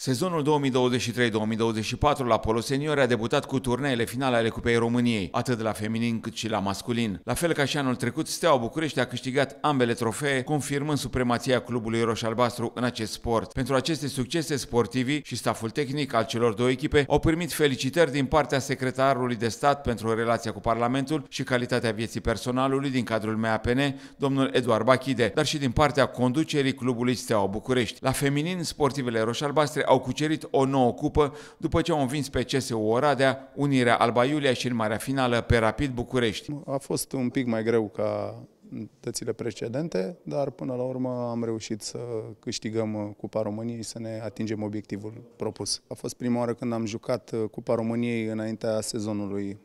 Sezonul 2023-2024 la Polo Senior a debutat cu turneele finale ale Cupei României, atât la feminin cât și la masculin. La fel ca și anul trecut, Steaua București a câștigat ambele trofee, confirmând supremația clubului roș-albastru în acest sport. Pentru aceste succese, sportivii și staful tehnic al celor două echipe au primit felicitări din partea secretarului de stat pentru relația cu Parlamentul și calitatea vieții personalului din cadrul MAPN, domnul Eduard Bachide, dar și din partea conducerii clubului Steaua București. La feminin, sportivele roș au cucerit o nouă cupă după ce au învins pe CSU Oradea, Unirea Alba Iulia și în marea finală pe Rapid București. A fost un pic mai greu ca tățile precedente, dar până la urmă am reușit să câștigăm Cupa României, și să ne atingem obiectivul propus. A fost prima oară când am jucat Cupa României înaintea sezonului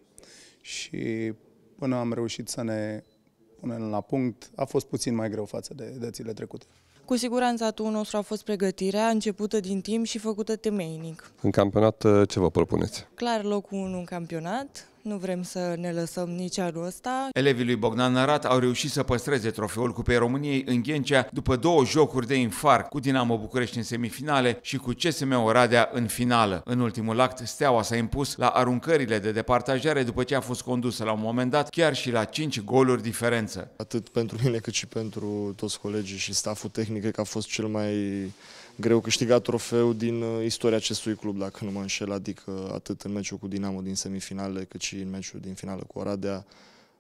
și până am reușit să ne punem la punct, a fost puțin mai greu față de dățile trecute. Cu siguranță atul nostru a fost pregătirea începută din timp și făcută temeinic. În campionat ce vă propuneți? Clar locul 1 în campionat, nu vrem să ne lăsăm nici anul ăsta. Elevii lui Bogdan Narat au reușit să păstreze trofeul Cupei României în Ghencea după două jocuri de infarct cu Dinamo București în semifinale și cu CSM Oradea în finală. În ultimul act, Steaua s-a impus la aruncările de departajare după ce a fost condusă la un moment dat chiar și la 5 goluri diferență. Atât pentru mine cât și pentru toți colegii și staful tehnic, că a fost cel mai greu câștigat trofeu din uh, istoria acestui club, dacă nu mă înșel, adică atât în meciul cu Dinamo din semifinale, cât și în meciul din finală cu Oradea.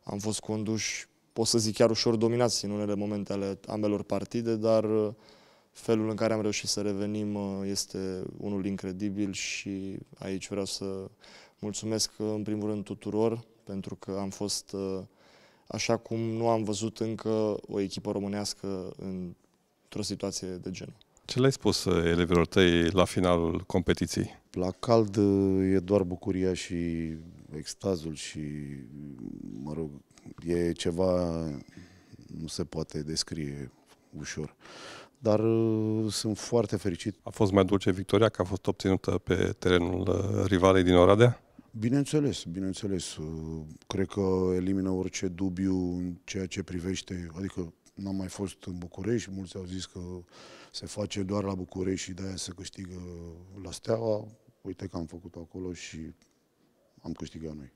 Am fost conduși, pot să zic chiar ușor dominați în unele momente ale ambelor partide, dar uh, felul în care am reușit să revenim uh, este unul incredibil și aici vreau să mulțumesc în primul rând tuturor, pentru că am fost așa cum nu am văzut încă o echipă românească într-o situație de genul. Ce le-ai spus uh, elevilor tăi la finalul competiției? La cald uh, e doar bucuria și extazul și, mă rog, e ceva nu se poate descrie ușor. Dar uh, sunt foarte fericit. A fost mai dulce victoria că a fost obținută pe terenul rivalei din Oradea? Bineînțeles, bineînțeles. Cred că elimină orice dubiu în ceea ce privește, adică n-am mai fost în București, mulți au zis că se face doar la București și de-aia se câștigă la Steaua. Uite că am făcut acolo și am câștigat noi.